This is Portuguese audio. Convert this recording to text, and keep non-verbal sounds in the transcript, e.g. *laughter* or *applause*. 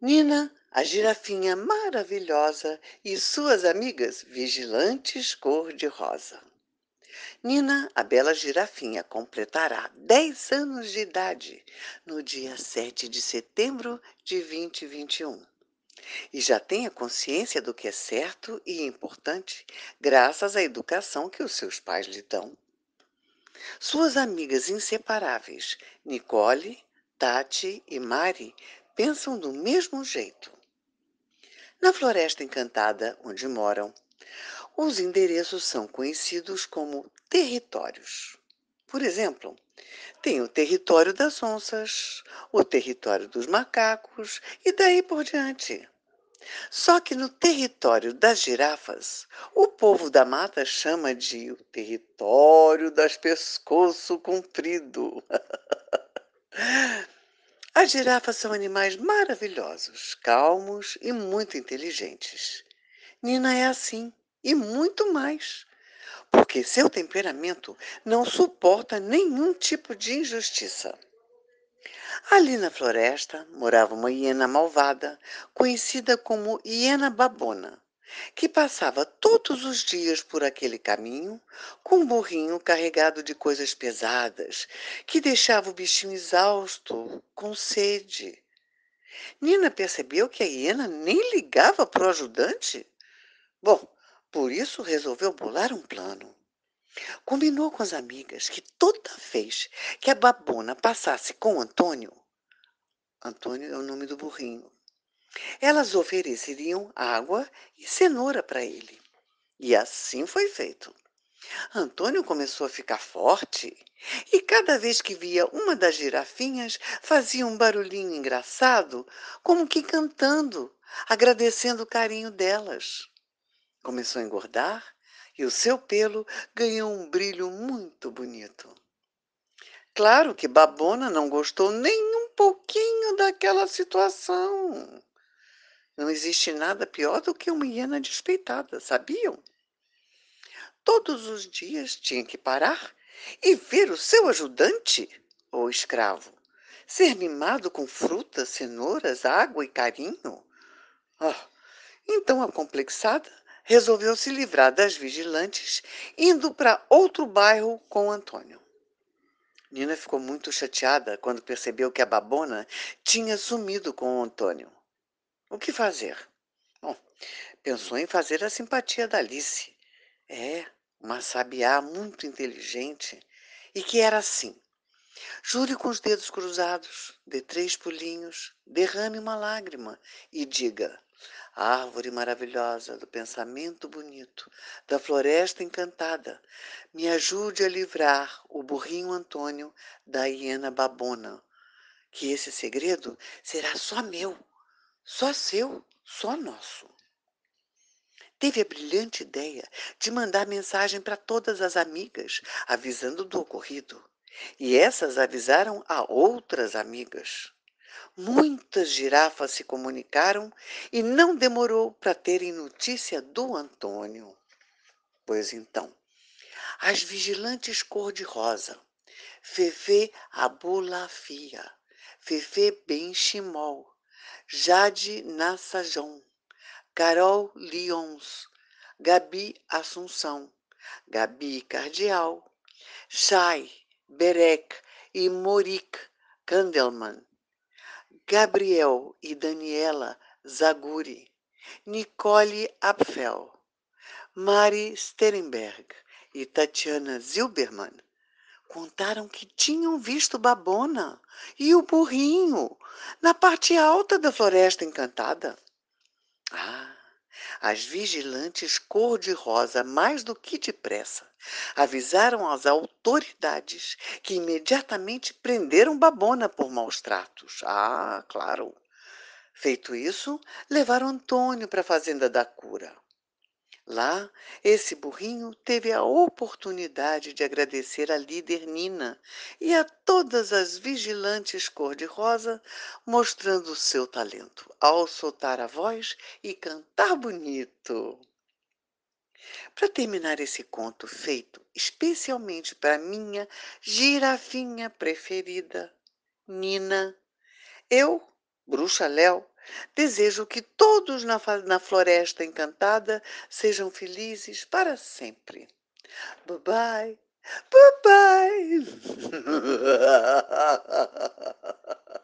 Nina, a girafinha maravilhosa, e suas amigas vigilantes cor-de-rosa. Nina, a bela girafinha, completará 10 anos de idade no dia 7 de setembro de 2021 e já tem a consciência do que é certo e importante, graças à educação que os seus pais lhe dão. Suas amigas inseparáveis, Nicole, Tati e Mari, pensam do mesmo jeito. Na Floresta Encantada, onde moram, os endereços são conhecidos como territórios. Por exemplo, tem o território das onças, o território dos macacos e daí por diante. Só que no território das girafas, o povo da mata chama de o território das pescoço comprido. *laughs* As girafas são animais maravilhosos, calmos e muito inteligentes. Nina é assim e muito mais, porque seu temperamento não suporta nenhum tipo de injustiça. Ali na floresta morava uma hiena malvada, conhecida como hiena babona que passava todos os dias por aquele caminho com um burrinho carregado de coisas pesadas, que deixava o bichinho exausto, com sede. Nina percebeu que a hiena nem ligava para o ajudante. Bom, por isso resolveu bolar um plano. Combinou com as amigas que toda vez que a babona passasse com Antônio, Antônio é o nome do burrinho, elas ofereceriam água e cenoura para ele. E assim foi feito. Antônio começou a ficar forte e cada vez que via uma das girafinhas fazia um barulhinho engraçado, como que cantando, agradecendo o carinho delas. Começou a engordar e o seu pelo ganhou um brilho muito bonito. Claro que Babona não gostou nem um pouquinho daquela situação. Não existe nada pior do que uma hiena despeitada, sabiam? Todos os dias tinha que parar e ver o seu ajudante ou escravo ser mimado com frutas, cenouras, água e carinho. Oh, então a complexada resolveu se livrar das vigilantes, indo para outro bairro com Antônio. Nina ficou muito chateada quando percebeu que a babona tinha sumido com o Antônio. O que fazer? Bom, pensou em fazer a simpatia da Alice. É, uma sabiá muito inteligente e que era assim. Jure com os dedos cruzados, dê três pulinhos, derrame uma lágrima e diga: Árvore maravilhosa do pensamento bonito, da floresta encantada, me ajude a livrar o burrinho Antônio da hiena babona, que esse segredo será só meu só seu, só nosso. Teve a brilhante ideia de mandar mensagem para todas as amigas, avisando do ocorrido. E essas avisaram a outras amigas. Muitas girafas se comunicaram e não demorou para terem notícia do Antônio. Pois então, as vigilantes cor-de-rosa, Fefe Abulafia, Fefe Benchimol, Jade Nassajon, Carol Lyons, Gabi Assunção, Gabi Cardial, Shai Berek e Morik Kandelman, Gabriel e Daniela Zaguri, Nicole Apfel, Mari Sterenberg e Tatiana Zilberman. Contaram que tinham visto Babona e o burrinho na parte alta da Floresta Encantada. Ah, as vigilantes cor-de-rosa, mais do que depressa, avisaram as autoridades que imediatamente prenderam Babona por maus tratos. Ah, claro. Feito isso, levaram Antônio para a Fazenda da Cura. Lá, esse burrinho teve a oportunidade de agradecer à líder Nina e a todas as vigilantes cor-de-rosa, mostrando seu talento ao soltar a voz e cantar bonito. Para terminar esse conto feito especialmente para minha girafinha preferida, Nina, eu, Bruxa Léo, Desejo que todos na, na floresta encantada sejam felizes para sempre. Bye bye, bye bye. *laughs*